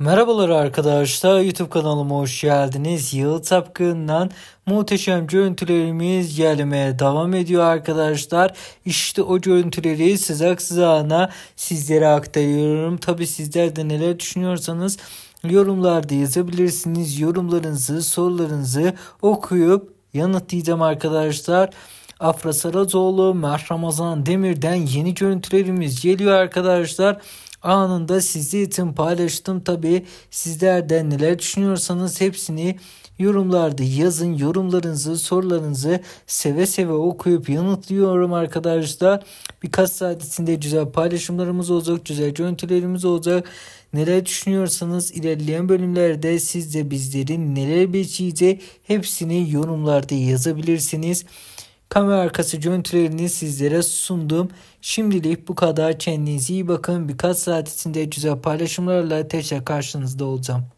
Merhabalar arkadaşlar YouTube kanalıma hoş geldiniz. Yıl Tapkın'dan muhteşem görüntülerimiz gelmeye devam ediyor arkadaşlar. İşte o görüntüleri sıcak sıcağına sizlere aktarıyorum. Tabi sizler de neler düşünüyorsanız yorumlarda yazabilirsiniz. Yorumlarınızı sorularınızı okuyup yanıtlayacağım arkadaşlar. Afra Saracoğlu, Mert Ramazan Demir'den yeni görüntülerimiz geliyor arkadaşlar. Anında sizi için paylaştım. Tabi sizler de neler düşünüyorsanız hepsini yorumlarda yazın. Yorumlarınızı, sorularınızı seve seve okuyup yanıtlıyorum arkadaşlar. Birkaç saat içinde güzel paylaşımlarımız olacak, güzel görüntülerimiz olacak. Neler düşünüyorsanız ilerleyen bölümlerde siz de bizlerin neler bekleyeceği hepsini yorumlarda yazabilirsiniz. Kamera arkası görüntülerini sizlere sundum. Şimdilik bu kadar. Kendinize iyi bakın. Birkaç saat içinde güzel paylaşımlarla tekrar karşınızda olacağım.